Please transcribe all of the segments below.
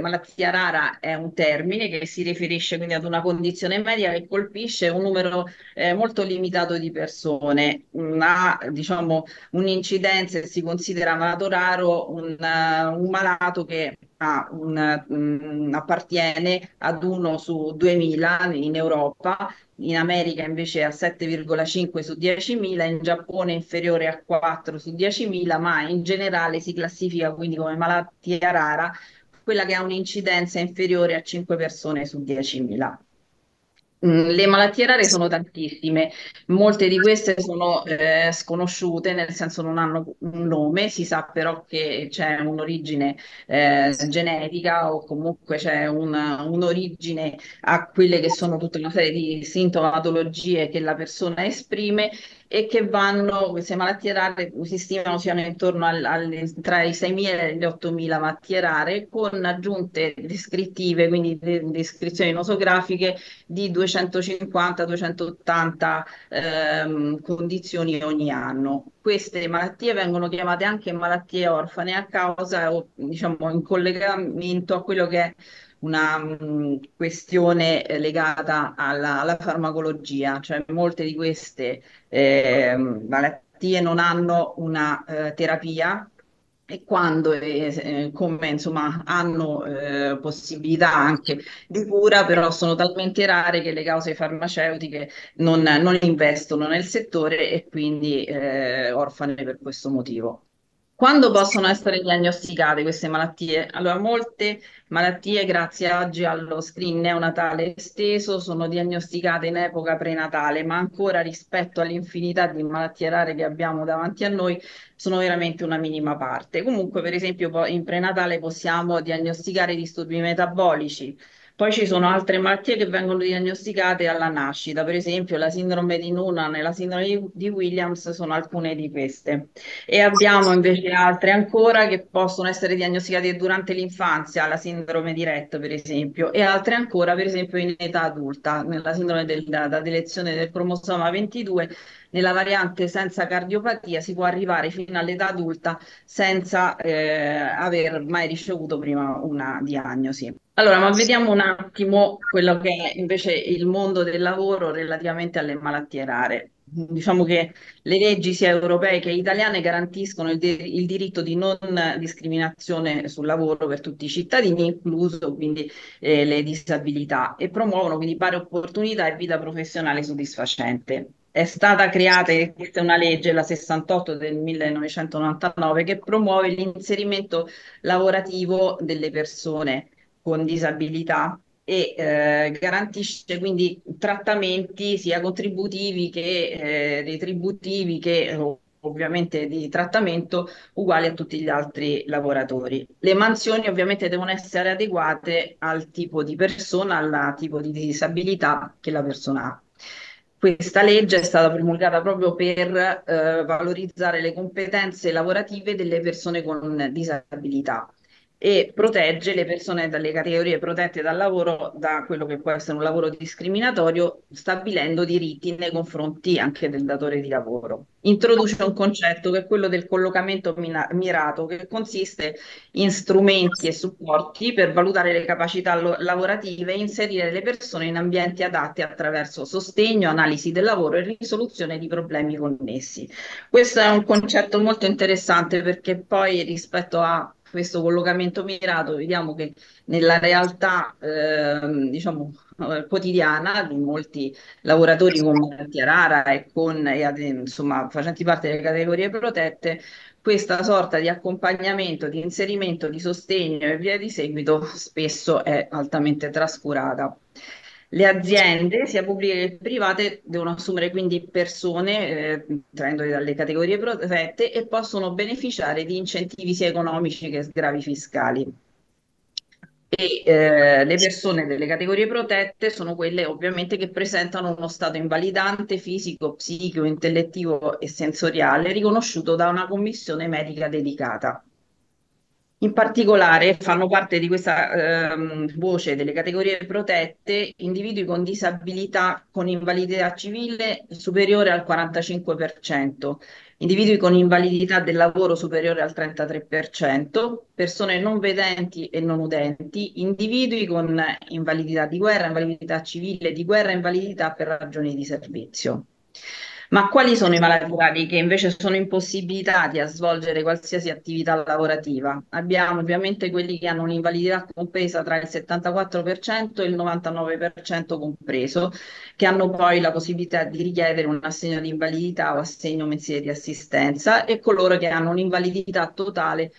Malattia rara è un termine che si riferisce quindi ad una condizione media che colpisce un numero eh, molto limitato di persone, mm, ha diciamo un'incidenza si considera malato raro un, uh, un malato che ha un, um, appartiene ad uno su 2000 in Europa, in America invece a 7,5 su 10.000, in Giappone inferiore a 4 su 10.000, ma in generale si classifica quindi come malattia rara quella che ha un'incidenza inferiore a 5 persone su 10.000. Mm, le malattie rare sono tantissime, molte di queste sono eh, sconosciute, nel senso non hanno un nome, si sa però che c'è un'origine eh, genetica o comunque c'è una, un'origine a quelle che sono tutta una serie di sintomatologie che la persona esprime e che vanno, queste malattie rare si stimano siano intorno al, al, tra i 6.000 e le 8.000 malattie rare, con aggiunte descrittive, quindi de- descrizioni nosografiche di 250-280 ehm, condizioni ogni anno. Queste malattie vengono chiamate anche malattie orfane a causa o diciamo in collegamento a quello che è una mh, mm, questione eh, legata alla, alla, farmacologia, cioè molte di queste eh, malattie non hanno una eh, terapia e quando eh, eh, come insomma hanno eh, possibilità anche di cura però sono talmente rare che le cause farmaceutiche non, non investono nel settore e quindi eh, orfane per questo motivo. Quando possono essere diagnosticate queste malattie? Allora, molte malattie, grazie oggi allo screen neonatale esteso, sono diagnosticate in epoca prenatale, ma ancora rispetto all'infinità di malattie rare che abbiamo davanti a noi, sono veramente una minima parte. Comunque, per esempio, in prenatale possiamo diagnosticare disturbi metabolici, poi ci sono altre malattie che vengono diagnosticate alla nascita, per esempio la sindrome di Noonan e la sindrome di Williams sono alcune di queste. E abbiamo invece altre ancora che possono essere diagnosticate durante l'infanzia, la sindrome di Rett per esempio, e altre ancora per esempio in età adulta, nella sindrome della delezione del cromosoma 22, nella variante senza cardiopatia si può arrivare fino all'età adulta senza eh, aver mai ricevuto prima una diagnosi. Allora, ma vediamo un attimo quello che è invece il mondo del lavoro relativamente alle malattie rare. Diciamo che le leggi sia europee che italiane garantiscono il, de- il diritto di non discriminazione sul lavoro per tutti i cittadini, incluso quindi eh, le disabilità, e promuovono quindi pari opportunità e vita professionale soddisfacente è stata creata, questa una legge, la 68 del 1999, che promuove l'inserimento lavorativo delle persone con disabilità e eh, garantisce quindi trattamenti sia contributivi che eh, retributivi che eh, ovviamente di trattamento uguali a tutti gli altri lavoratori. Le mansioni ovviamente devono essere adeguate al tipo di persona, al tipo di disabilità che la persona ha. Questa legge è stata promulgata proprio per eh, valorizzare le competenze lavorative delle persone con disabilità e protegge le persone dalle categorie protette dal lavoro da quello che può essere un lavoro discriminatorio, stabilendo diritti nei confronti anche del datore di lavoro. Introduce un concetto che è quello del collocamento mirato, che consiste in strumenti e supporti per valutare le capacità lo- lavorative e inserire le persone in ambienti adatti attraverso sostegno, analisi del lavoro e risoluzione di problemi connessi. Questo è un concetto molto interessante perché poi rispetto a questo collocamento mirato, vediamo che nella realtà ehm, diciamo, eh, diciamo, quotidiana di molti lavoratori con Mattia Rara e, con, e insomma, facenti parte delle categorie protette, questa sorta di accompagnamento, di inserimento, di sostegno e via di seguito spesso è altamente trascurata. Le aziende, sia pubbliche che private, devono assumere quindi persone, eh, traendole dalle categorie protette, e possono beneficiare di incentivi sia economici che sgravi fiscali. E eh, le persone delle categorie protette sono quelle ovviamente che presentano uno stato invalidante fisico, psichico, intellettivo e sensoriale riconosciuto da una commissione medica dedicata. In particolare fanno parte di questa ehm, voce delle categorie protette individui con disabilità con invalidità civile superiore al 45%, individui con invalidità del lavoro superiore al 33%, persone non vedenti e non udenti, individui con invalidità di guerra, invalidità civile di guerra, invalidità per ragioni di servizio. Ma quali sono i malaturali che invece sono impossibilitati a svolgere qualsiasi attività lavorativa? Abbiamo ovviamente quelli che hanno un'invalidità compresa tra il 74% e il 99% compreso, che hanno poi la possibilità di richiedere un assegno di invalidità o assegno mensile di assistenza e coloro che hanno un'invalidità totale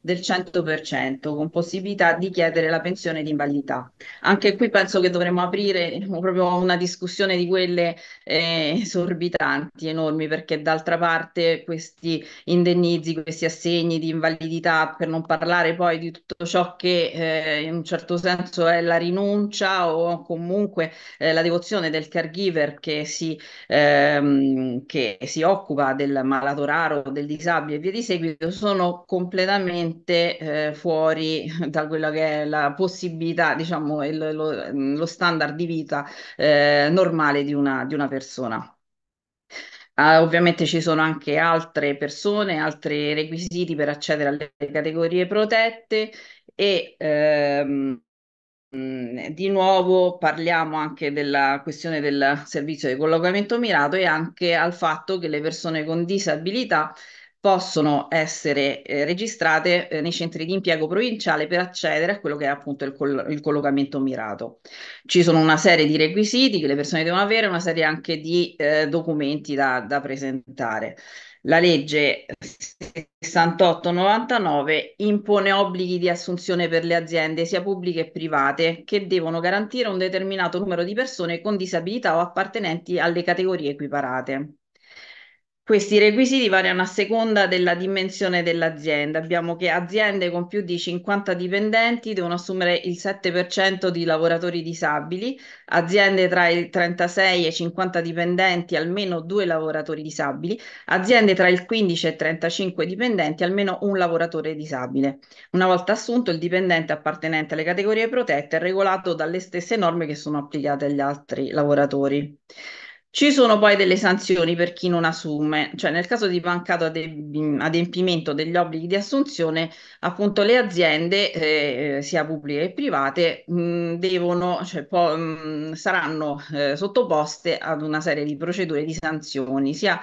del 100%, con possibilità di chiedere la pensione di invalidità. Anche qui penso che dovremmo aprire eh, proprio una discussione di quelle eh, esorbitanti, enormi, perché d'altra parte questi indennizi, questi assegni di invalidità, per non parlare poi di tutto ciò che eh, in un certo senso è la rinuncia o comunque eh, la devozione del caregiver che si, ehm, che si occupa del malato raro, del disabile e via di seguito, sono completamente totalmente eh, fuori da quella che è la possibilità, diciamo, il, lo, mm, lo, standard di vita eh, normale di una, di una persona. Uh, ovviamente ci sono anche altre persone, altri requisiti per accedere alle categorie protette e ehm, mm, di nuovo parliamo anche della questione del servizio di collocamento mirato e anche al fatto che le persone con disabilità possono essere eh, registrate eh, nei centri di impiego provinciale per accedere a quello che è appunto il, col- il, collocamento mirato. Ci sono una serie di requisiti che le persone devono avere, una serie anche di eh, documenti da, da presentare. La legge 68-99 impone obblighi di assunzione per le aziende, sia pubbliche che private, che devono garantire un determinato numero di persone con disabilità o appartenenti alle categorie equiparate. Questi requisiti variano a seconda della dimensione dell'azienda. Abbiamo che aziende con più di 50 dipendenti devono assumere il 7% di lavoratori disabili, aziende tra i 36 e i 50 dipendenti almeno due lavoratori disabili, aziende tra il 15 e i 35 dipendenti almeno un lavoratore disabile. Una volta assunto il dipendente appartenente alle categorie protette è regolato dalle stesse norme che sono applicate agli altri lavoratori. Ci sono poi delle sanzioni per chi non assume, cioè nel caso di mancato adempimento degli obblighi di assunzione, appunto le aziende, eh, eh, sia pubbliche che private, mh, devono, cioè, po- mh, saranno eh, sottoposte ad una serie di procedure di sanzioni, sia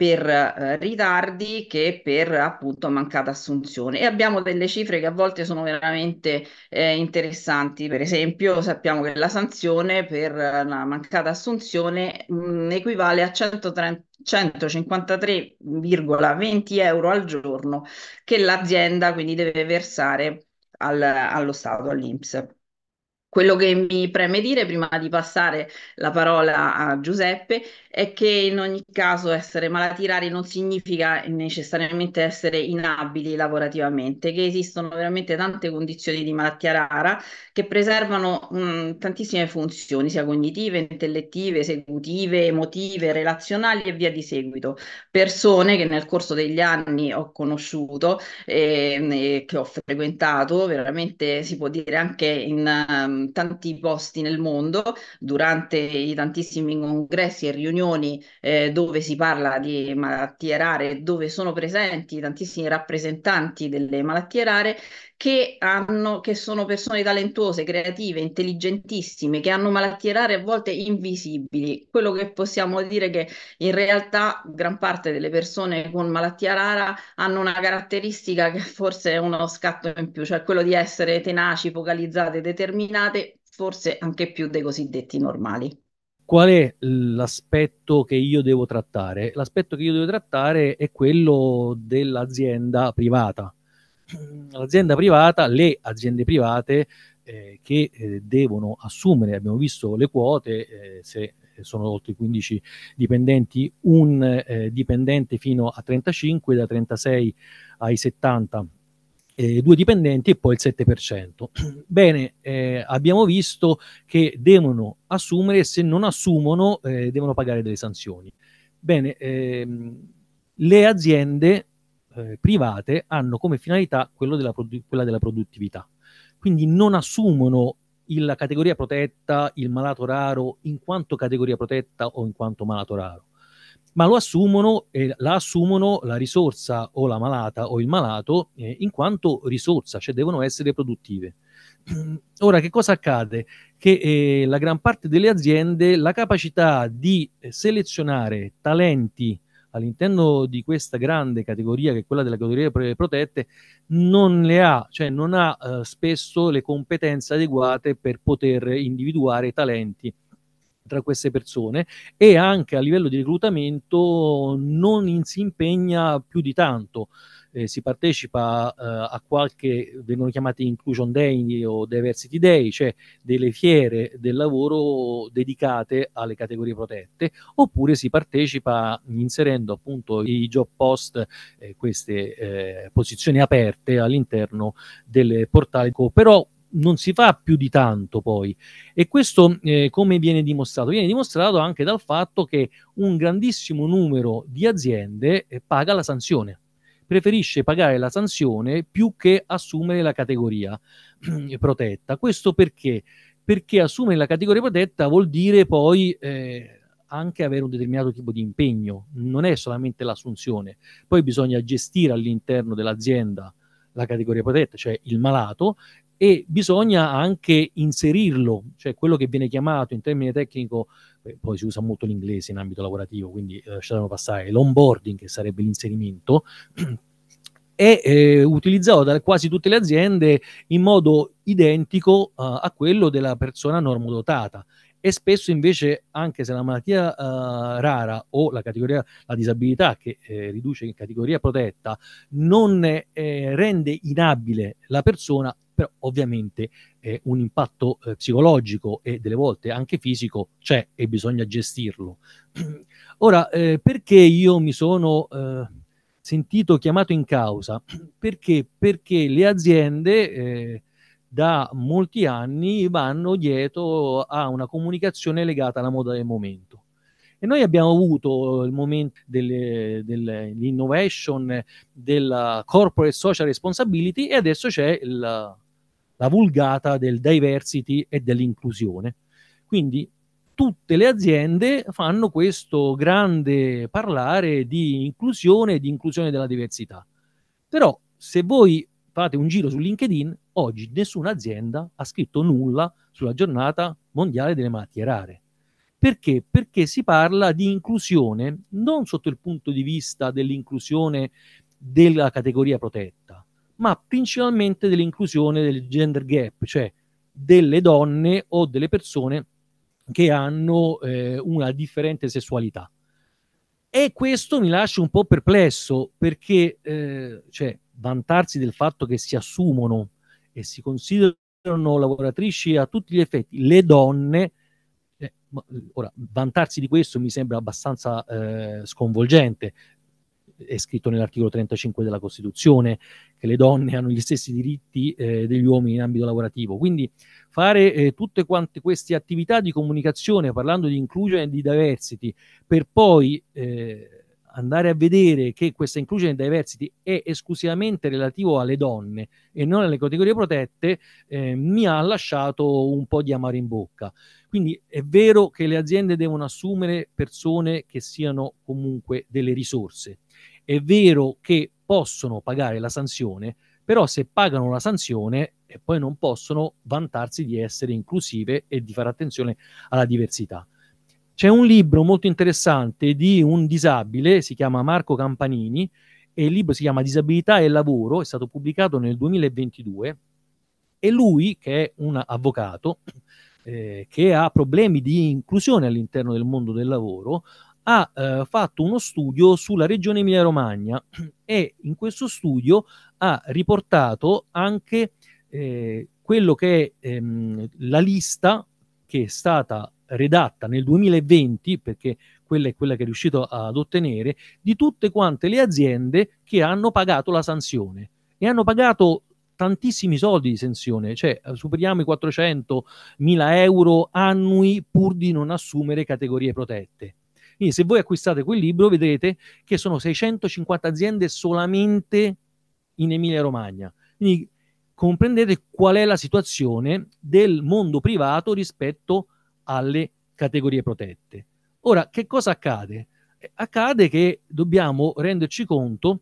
per eh, ritardi che per appunto mancata assunzione e abbiamo delle cifre che a volte sono veramente eh, interessanti per esempio sappiamo che la sanzione per eh, la mancata assunzione mh, mm, equivale a 153,20 euro al giorno che l'azienda quindi deve versare al, allo Stato, all'Inps. Quello che mi preme dire prima di passare la parola a Giuseppe è che in ogni caso essere malati rari non significa necessariamente essere inabili lavorativamente, che esistono veramente tante condizioni di malattia rara che preservano mh, mm, tantissime funzioni, sia cognitive, intellettive, esecutive, emotive, relazionali e via di seguito. Persone che nel corso degli anni ho conosciuto e, ehm, e che ho frequentato, veramente si può dire anche in... Um, Ehm, tanti posti nel mondo durante i tantissimi congressi e riunioni eh, dove si parla di malattie rare, dove sono presenti tantissimi rappresentanti delle malattie rare che, hanno, che sono persone talentuose, creative, intelligentissime, che hanno malattie rare a volte invisibili. Quello che possiamo dire è che in realtà gran parte delle persone con malattia rara hanno una caratteristica che forse è uno scatto in più, cioè quello di essere tenaci, focalizzate, determinate fortunate, forse anche più dei cosiddetti normali. Qual è l'aspetto che io devo trattare? L'aspetto che io devo trattare è quello dell'azienda privata. Mm. L'azienda privata, le aziende private eh, che eh, devono assumere, abbiamo visto le quote, eh, se sono oltre 15 dipendenti, un eh, dipendente fino a 35, da 36 ai 70 eh, due dipendenti e poi il 7%. Bene, eh, abbiamo visto che devono assumere se non assumono eh, devono pagare delle sanzioni. Bene, ehm, le aziende eh, private hanno come finalità della quella della produttività, quindi non assumono la categoria protetta, il malato raro, in quanto categoria protetta o in quanto malato raro ma lo assumono eh, la assumono la risorsa o la malata o il malato eh, in quanto risorsa, cioè devono essere produttive. Ora, che cosa accade? Che eh, la gran parte delle aziende la capacità di eh, selezionare talenti all'interno di questa grande categoria, che è quella delle categorie protette, non le ha, cioè non ha eh, spesso le competenze adeguate per poter individuare talenti tra queste persone e anche a livello di reclutamento non si impegna più di tanto. Eh, si partecipa eh, a qualche, vengono chiamati inclusion day o diversity day, cioè delle fiere del lavoro dedicate alle categorie protette, oppure si partecipa inserendo appunto i job post, eh, queste eh, posizioni aperte all'interno del portale. Però non si fa più di tanto poi. E questo eh, come viene dimostrato? Viene dimostrato anche dal fatto che un grandissimo numero di aziende eh, paga la sanzione preferisce pagare la sanzione più che assumere la categoria eh, protetta. Questo perché? Perché assumere la categoria protetta vuol dire poi eh, anche avere un determinato tipo di impegno, non è solamente l'assunzione. Poi bisogna gestire all'interno dell'azienda la categoria protetta, cioè il malato, e bisogna anche inserirlo, cioè quello che viene chiamato in termine tecnico, eh, poi si usa molto l'inglese in ambito lavorativo, quindi eh, lasciamo passare l'onboarding, che sarebbe l'inserimento, è eh, utilizzato da quasi tutte le aziende in modo identico uh, a quello della persona normodotata e spesso invece anche se la malattia uh, rara o la categoria la disabilità che eh, riduce in categoria protetta non eh, rende inabile la persona però ovviamente eh, un impatto eh, psicologico e delle volte anche fisico c'è e bisogna gestirlo. Ora, eh, perché io mi sono eh, sentito chiamato in causa? Perché? Perché le aziende eh, da molti anni vanno dietro a una comunicazione legata alla moda del momento. E noi abbiamo avuto il momento delle, dell'innovation, della corporate social responsibility e adesso c'è il la vulgata del diversity e dell'inclusione. Quindi tutte le aziende fanno questo grande parlare di inclusione e di inclusione della diversità. Però se voi fate un giro su LinkedIn, oggi nessuna azienda ha scritto nulla sulla giornata mondiale delle malattie rare. Perché? Perché si parla di inclusione non sotto il punto di vista dell'inclusione della categoria protetta, ma principalmente dell'inclusione del gender gap, cioè delle donne o delle persone che hanno eh, una differente sessualità. E questo mi lascia un po' perplesso perché eh, cioè, vantarsi del fatto che si assumono e si considerano lavoratrici a tutti gli effetti le donne, eh, ora vantarsi di questo mi sembra abbastanza eh, sconvolgente è scritto nell'articolo 35 della Costituzione, che le donne hanno gli stessi diritti eh, degli uomini in ambito lavorativo. Quindi fare eh, tutte quante queste attività di comunicazione parlando di inclusion e di diversity per poi eh, andare a vedere che questa inclusion e diversity è esclusivamente relativo alle donne e non alle categorie protette, eh, mi ha lasciato un po' di amaro in bocca. Quindi è vero che le aziende devono assumere persone che siano comunque delle risorse, è vero che possono pagare la sanzione, però se pagano la sanzione e poi non possono vantarsi di essere inclusive e di fare attenzione alla diversità. C'è un libro molto interessante di un disabile, si chiama Marco Campanini, e il libro si chiama Disabilità e lavoro, è stato pubblicato nel 2022 e lui, che è un avvocato, eh, che ha problemi di inclusione all'interno del mondo del lavoro, ha eh, fatto uno studio sulla regione Emilia-Romagna e in questo studio ha riportato anche eh, quello che è ehm, la lista che è stata redatta nel 2020, perché quella è quella che è riuscito ad ottenere, di tutte quante le aziende che hanno pagato la sanzione e hanno pagato tantissimi soldi di sanzione, cioè eh, superiamo i 400 mila euro annui pur di non assumere categorie protette. Quindi se voi acquistate quel libro vedrete che sono 650 aziende solamente in Emilia-Romagna. Quindi comprendete qual è la situazione del mondo privato rispetto alle categorie protette. Ora, che cosa accade? Eh, accade che dobbiamo renderci conto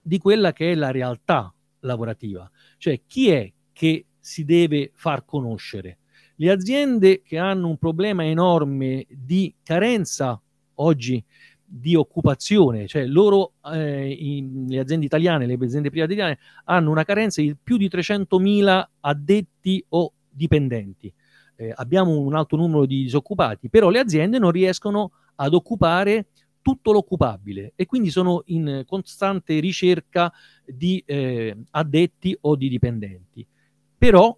di quella che è la realtà lavorativa, cioè chi è che si deve far conoscere. Le aziende che hanno un problema enorme di carenza oggi di occupazione, cioè loro, eh, in, le aziende italiane, le aziende private italiane hanno una carenza di più di 300.000 addetti o dipendenti. Eh, abbiamo un alto numero di disoccupati, però le aziende non riescono ad occupare tutto l'occupabile e quindi sono in costante ricerca di eh, addetti o di dipendenti. Però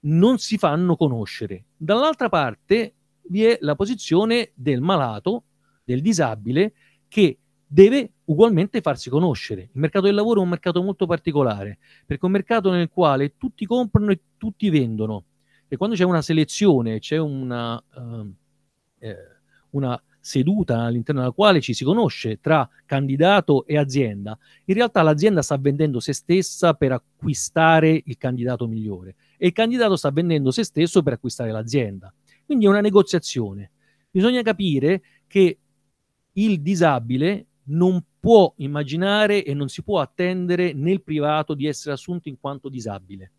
non si fanno conoscere. Dall'altra parte vi è la posizione del malato del disabile che deve ugualmente farsi conoscere. Il mercato del lavoro è un mercato molto particolare, perché è un mercato nel quale tutti comprano e tutti vendono. E quando c'è una selezione, c'è una, ehm, eh, una seduta all'interno della quale ci si conosce tra candidato e azienda, in realtà l'azienda sta vendendo se stessa per acquistare il candidato migliore e il candidato sta vendendo se stesso per acquistare l'azienda. Quindi è una negoziazione. Bisogna capire che il disabile non può immaginare e non si può attendere nel privato di essere assunto in quanto disabile.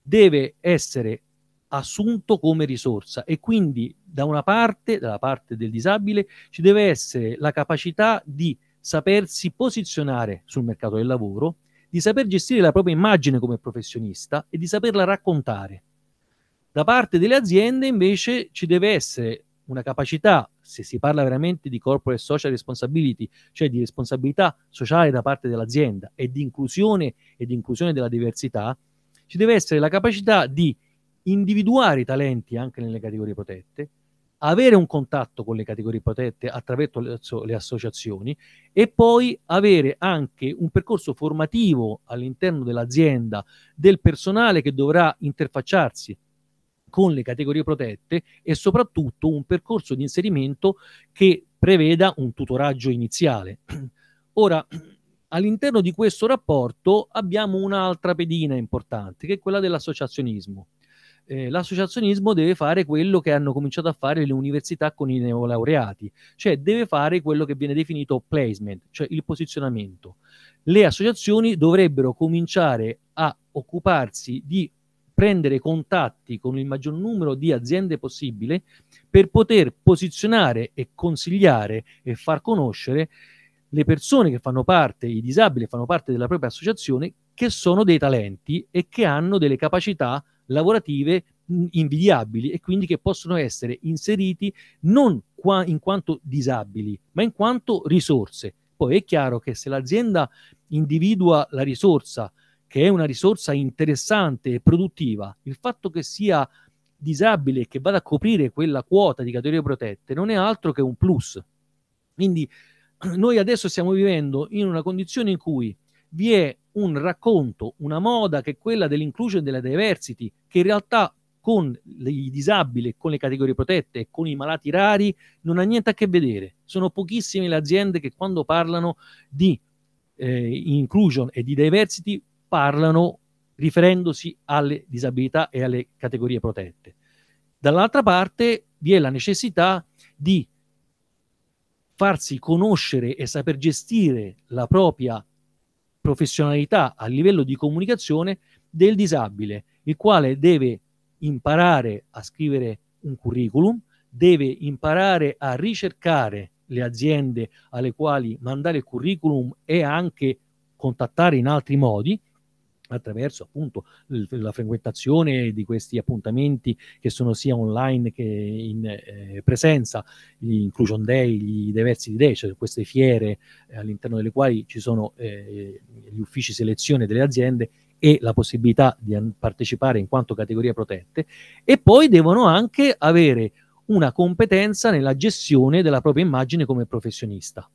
Deve essere assunto come risorsa e quindi da una parte, dalla parte del disabile, ci deve essere la capacità di sapersi posizionare sul mercato del lavoro, di saper gestire la propria immagine come professionista e di saperla raccontare. Da parte delle aziende invece ci deve essere una capacità se si parla veramente di corporate social responsibility, cioè di responsabilità sociale da parte dell'azienda e di inclusione e di inclusione della diversità, ci deve essere la capacità di individuare i talenti anche nelle categorie protette, avere un contatto con le categorie protette attraverso le, associazioni e poi avere anche un percorso formativo all'interno dell'azienda del personale che dovrà interfacciarsi con le categorie protette e soprattutto un percorso di inserimento che preveda un tutoraggio iniziale. Ora, all'interno di questo rapporto abbiamo un'altra pedina importante, che è quella dell'associazionismo. Eh, l'associazionismo deve fare quello che hanno cominciato a fare le università con i neolaureati, cioè deve fare quello che viene definito placement, cioè il posizionamento. Le associazioni dovrebbero cominciare a occuparsi di prendere contatti con il maggior numero di aziende possibile per poter posizionare e consigliare e far conoscere le persone che fanno parte, i disabili che fanno parte della propria associazione, che sono dei talenti e che hanno delle capacità lavorative invidiabili e quindi che possono essere inseriti non qua in quanto disabili, ma in quanto risorse. Poi è chiaro che se l'azienda individua la risorsa, che è una risorsa interessante e produttiva, il fatto che sia disabile e che vada a coprire quella quota di categorie protette non è altro che un plus. Quindi noi adesso stiamo vivendo in una condizione in cui vi è un racconto, una moda che è quella dell'inclusion e della diversity, che in realtà con i disabili, con le categorie protette, e con i malati rari, non ha niente a che vedere. Sono pochissime le aziende che quando parlano di eh, inclusion e di diversity parlano riferendosi alle disabilità e alle categorie protette. Dall'altra parte vi è la necessità di farsi conoscere e saper gestire la propria professionalità a livello di comunicazione del disabile, il quale deve imparare a scrivere un curriculum, deve imparare a ricercare le aziende alle quali mandare il curriculum e anche contattare in altri modi attraverso appunto la frequentazione di questi appuntamenti che sono sia online che in eh, presenza, gli inclusion day, gli diversi day, cioè queste fiere eh, all'interno delle quali ci sono eh, gli uffici selezione delle aziende e la possibilità di partecipare in quanto categoria protette e poi devono anche avere una competenza nella gestione della propria immagine come professionista